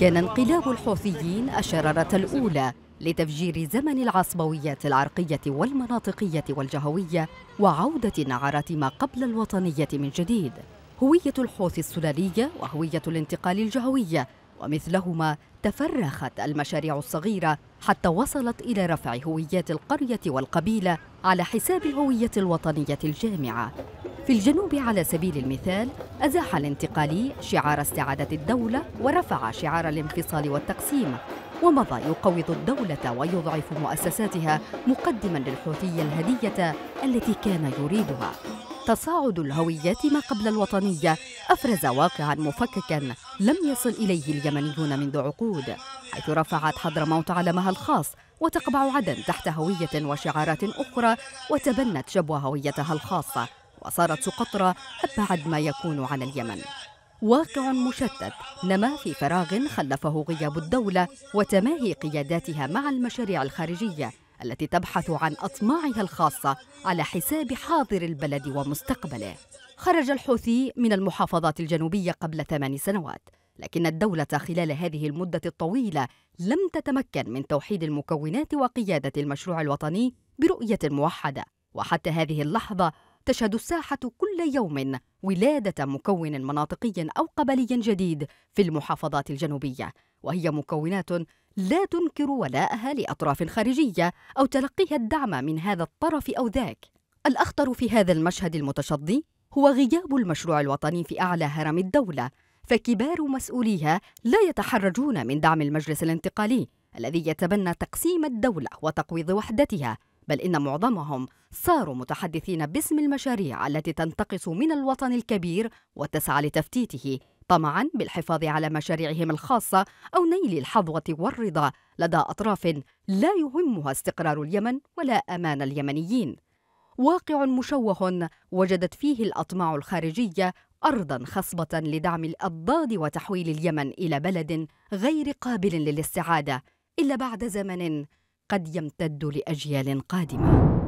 كان انقلاب الحوثيين الشرارة الأولى لتفجير زمن العصبويات العرقية والمناطقية والجهوية وعودة نعرة ما قبل الوطنية من جديد هوية الحوثي السلالية وهوية الانتقال الجهوية ومثلهما تفرخت المشاريع الصغيرة حتى وصلت إلى رفع هويات القرية والقبيلة على حساب الهوية الوطنية الجامعة في الجنوب على سبيل المثال أزاح الانتقالي شعار استعادة الدولة ورفع شعار الانفصال والتقسيم ومضى يقوض الدولة ويضعف مؤسساتها مقدما للحوثي الهدية التي كان يريدها تصاعد الهويات ما قبل الوطنية أفرز واقعا مفككا لم يصل إليه اليمنيون منذ عقود حيث رفعت حضرموت علمها الخاص وتقبع عدن تحت هوية وشعارات أخرى وتبنت شبوة هويتها الخاصة وصارت سقطرى أبعد ما يكون عن اليمن واقع مشتت نما في فراغ خلفه غياب الدولة وتماهي قياداتها مع المشاريع الخارجية التي تبحث عن أطماعها الخاصة على حساب حاضر البلد ومستقبله خرج الحوثي من المحافظات الجنوبية قبل ثمان سنوات لكن الدولة خلال هذه المدة الطويلة لم تتمكن من توحيد المكونات وقيادة المشروع الوطني برؤية موحدة وحتى هذه اللحظة تشهد الساحة كل يوم ولادة مكون مناطقي أو قبلي جديد في المحافظات الجنوبية وهي مكونات لا تنكر ولاءها لأطراف خارجية أو تلقيها الدعم من هذا الطرف أو ذاك الأخطر في هذا المشهد المتشظي هو غياب المشروع الوطني في أعلى هرم الدولة فكبار مسؤوليها لا يتحرجون من دعم المجلس الانتقالي الذي يتبنى تقسيم الدولة وتقويض وحدتها بل إن معظمهم صاروا متحدثين باسم المشاريع التي تنتقص من الوطن الكبير وتسعى لتفتيته طمعا بالحفاظ على مشاريعهم الخاصة أو نيل الحظوة والرضا لدى أطراف لا يهمها استقرار اليمن ولا أمان اليمنيين واقع مشوه وجدت فيه الأطماع الخارجية أرضا خصبة لدعم الأضداد وتحويل اليمن إلى بلد غير قابل للاستعادة إلا بعد زمن قد يمتد لاجيال قادمه